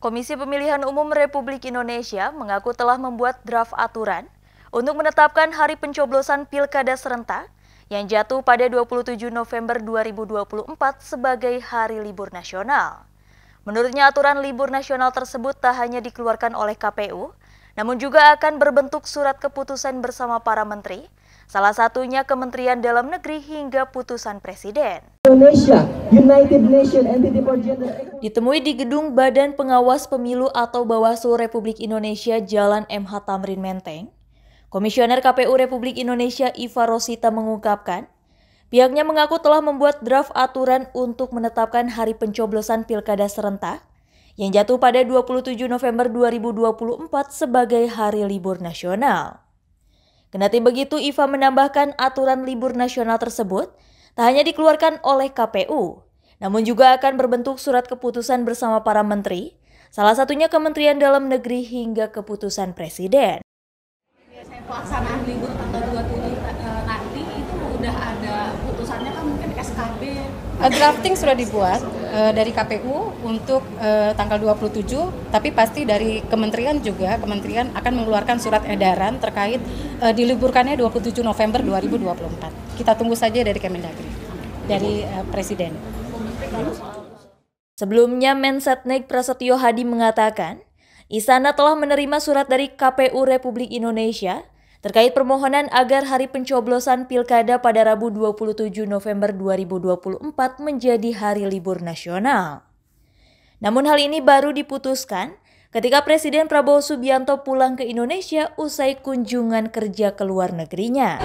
Komisi Pemilihan Umum Republik Indonesia mengaku telah membuat draft aturan untuk menetapkan hari pencoblosan Pilkada serentak yang jatuh pada 27 November 2024 sebagai hari libur nasional. Menurutnya aturan libur nasional tersebut tak hanya dikeluarkan oleh KPU, namun juga akan berbentuk surat keputusan bersama para menteri salah satunya Kementerian Dalam Negeri hingga putusan Presiden. Indonesia, United Nation Entity for Ditemui di Gedung Badan Pengawas Pemilu atau Bawaslu Republik Indonesia Jalan MH Tamrin Menteng, Komisioner KPU Republik Indonesia Iva Rosita mengungkapkan, pihaknya mengaku telah membuat draft aturan untuk menetapkan hari pencoblosan pilkada serentak yang jatuh pada 27 November 2024 sebagai hari libur nasional. Kendati begitu, Iva menambahkan aturan libur nasional tersebut tak hanya dikeluarkan oleh KPU, namun juga akan berbentuk surat keputusan bersama para menteri, salah satunya Kementerian Dalam Negeri hingga keputusan Presiden. Biasanya pelaksanaan libur tanggal 27 eh, nanti itu udah ada putusannya kan Eh, drafting sudah dibuat uh, dari KPU untuk uh, tanggal 27, tapi pasti dari kementerian juga, kementerian akan mengeluarkan surat edaran terkait uh, diliburkannya 27 November 2024. Kita tunggu saja dari Kemendagri, dari uh, Presiden. Sebelumnya Mensetnek Prasetyo Hadi mengatakan, Isana telah menerima surat dari KPU Republik Indonesia Terkait permohonan agar hari pencoblosan pilkada pada Rabu 27 November 2024 menjadi hari libur nasional. Namun hal ini baru diputuskan ketika Presiden Prabowo Subianto pulang ke Indonesia usai kunjungan kerja ke luar negerinya.